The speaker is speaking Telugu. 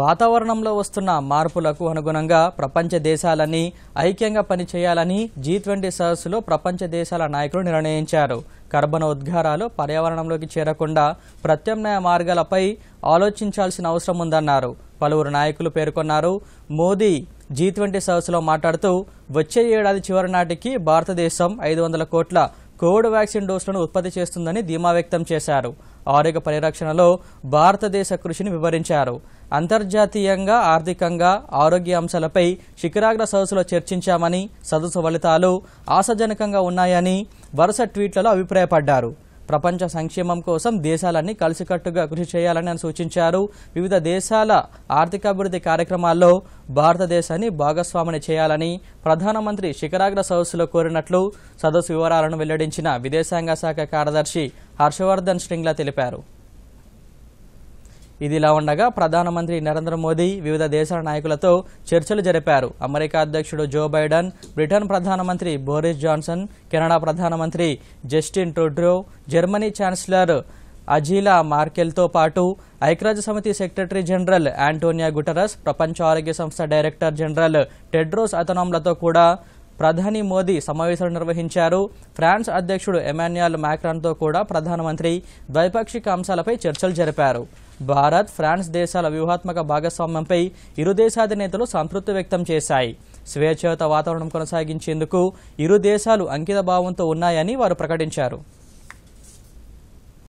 వాతావరణంలో వస్తున్న మార్పులకు అనుగుణంగా ప్రపంచ దేశాలన్నీ ఐక్యంగా పనిచేయాలని జీ ట్వంటీ సదస్సులో ప్రపంచ దేశాల నాయకులు నిర్ణయించారు కర్బన ఉద్గారాలు పర్యావరణంలోకి చేరకుండా ప్రత్యామ్నాయ మార్గాలపై ఆలోచించాల్సిన అవసరం ఉందన్నారు పలువురు నాయకులు పేర్కొన్నారు మోదీ జీ ట్వంటీ సదస్సులో మాట్లాడుతూ వచ్చే ఏడాది చివరి నాటికి భారతదేశం ఐదు వందల కోట్ల కోవిడ్ వ్యాక్సిన్ డోసులను ఉత్పత్తి చేస్తుందని ధీమా వ్యక్తం చేశారు ఆరోగ్య పరిరక్షణలో భారతదేశ కృషిని వివరించారు అంతర్జాతీయంగా ఆర్థికంగా ఆరోగ్య అంశాలపై శిఖరాగ్ర సదస్సులో చర్చించామని సదస్సు ఫలితాలు ఆశాజనకంగా ఉన్నాయని వరుస ట్వీట్లలో అభిప్రాయపడ్డారు ప్రపంచ సంక్షేమం కోసం దేశాలన్నీ కలిసికట్టుగా కృషి చేయాలని ఆయన సూచించారు వివిధ దేశాల ఆర్థికాభివృద్ధి కార్యక్రమాల్లో భారతదేశాన్ని భాగస్వామిని చేయాలని ప్రధానమంత్రి శిఖరాగ్ర సదస్సులో కోరినట్లు సదస్సు వివరాలను వెల్లడించిన విదేశాంగ శాఖ కార్యదర్శి హర్షవర్ధన్ శ్రింగ్లా తెలిపారు ఇదిలా ఉండగా ప్రధానమంత్రి నరేంద్ర మోదీ వివిధ దేశాల నాయకులతో చర్చలు జరిపారు అమెరికా అధ్యక్షుడు జో బైడెన్ బ్రిటన్ ప్రధానమంత్రి బోరిస్ జాన్సన్ కెనడా ప్రధానమంత్రి Justin Trudeau Germany chancellor Angela మార్కెల్తో పాటు ఐక్యరాజ్య సమితి సెక్రటరీ జనరల్ ఆంటోనియా గుటరస్ ప్రపంచ ఆరోగ్య సంస్థ డైరెక్టర్ జనరల్ టెడ్రోస్ అథనోమ్లతో కూడా ప్రధాని మోదీ సమావేశాలు నిర్వహించారు ఫ్రాన్స్ అధ్యక్షుడు ఎమాన్యుయల్ మ్యాక్రాన్తో కూడా ప్రధానమంత్రి ద్వైపాక్షిక అంశాలపై చర్చలు జరిపారు భారత్ ఫ్రాన్స్ దేశాల వ్యూహాత్మక భాగస్వామ్యంపై ఇరు దేశాధినేతలు సంతృప్తి వ్యక్తం చేశాయి స్వేచ్ఛత వాతావరణం కొనసాగించేందుకు ఇరు దేశాలు అంకిత భావంతో ఉన్నాయని వారు ప్రకటించారు